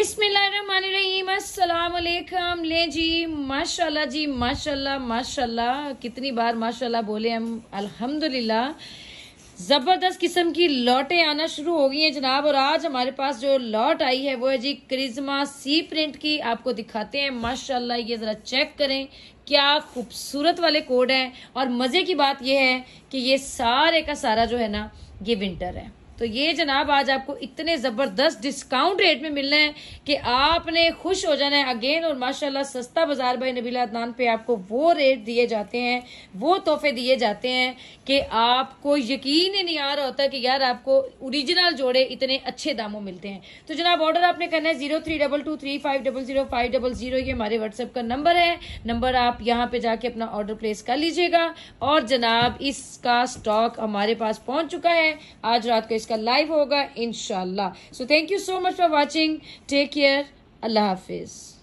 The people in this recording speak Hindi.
बिस्मिल्लाम ले जी माशाल्लाह जी माशाल्लाह माशाल्लाह कितनी बार माशाल्लाह बोले हम अल्हम्दुलिल्लाह ज़बरदस्त किस्म की लॉटें आना शुरू हो गई हैं जनाब और आज हमारे पास जो लॉट आई है वो है जी क्रिज्मा सी प्रिंट की आपको दिखाते हैं माशाल्लाह ये ज़रा चेक करें क्या खूबसूरत वाले कोड है और मज़े की बात यह है कि ये सारे का सारा जो है ना ये विंटर है तो ये जनाब आज आपको इतने ज़बरदस्त डिस्काउंट रेट में मिलना है कि आपने खुश हो जाना है अगेन और माशाल्लाह सस्ता बाज़ार भाई नबीला अदनान पे आपको वो रेट दिए जाते हैं वो तोहफे दिए जाते हैं कि आपको यकीन ही नहीं आ रहा होता कि यार आपको ओरिजिनल जोड़े इतने अच्छे दामों मिलते हैं तो जनाब ऑर्डर आपने करना है zero three double two three five double zero five double zero ये हमारे व्हाट्सएप का नंबर है नंबर आप यहाँ पे जाके अपना ऑर्डर प्लेस कर लीजिएगा और जनाब इसका स्टॉक हमारे पास पहुंच चुका है आज रात को इसका लाइव होगा इनशाला so thank you so much for watching take care अल्लाह हाफिज़